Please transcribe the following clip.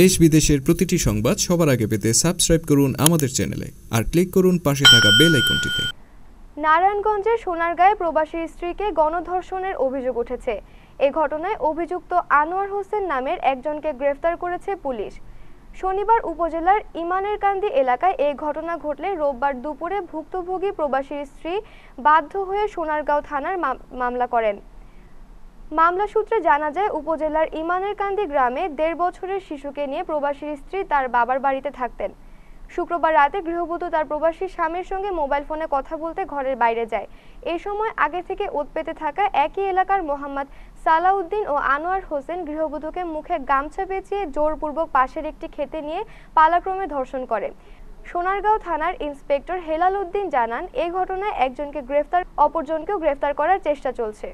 দেশ বিদেশের প্রতিটি সংবাদ সবার আগে পেতে সাবস্ক্রাইব করুন আমাদের চ্যানেলে আর ক্লিক করুন পাশে থাকা বেল আইকনটিতে নারায়ণগঞ্জের সোনারগাঁয়ে প্রবাসী স্ত্রীকে গণধর্ষণের অভিযোগ উঠেছে এ ঘটনায় অভিযুক্ত আনোয়ার হোসেন নামের একজনকে গ্রেফতার করেছে পুলিশ শনিবার উপজেলার ইমানের কান্দি এলাকায় এই ঘটনা ঘটলে রোববার দুপুরে ভুক্তভোগী প্রবাসীর স্ত্রী বাধ্য হয়ে সোনারগাঁও থানার মামলা করেন মামলা সূত্রে জানা যায় উপজেলার ইমানের কান্দি গ্রামে দেড় বছরের শিশুকে নিয়ে প্রবাসীর স্ত্রী তার বাবার বাড়িতে থাকতেন শুক্রবার রাতে গৃহবধূ তার প্রবাসী স্বামীর সঙ্গে মোবাইল ফোনে কথা বলতে ঘরের বাইরে যায় এই সময় আগে থেকে ওত পেতে থাকা একই এলাকার মোহাম্মদ সালাউদ্দিন ও আনোয়ার হোসেন গৃহবধূকে মুখে গামছা পেঁচিয়ে জোরপূর্বক পাশের একটি খেতে নিয়ে পালাক্রমে ধর্ষণ করে সোনারগাঁও থানার ইন্সপেক্টর হেলাল উদ্দিন জানান এ ঘটনায় একজনকে গ্রেফতার অপরজনকেও গ্রেফতার করার চেষ্টা চলছে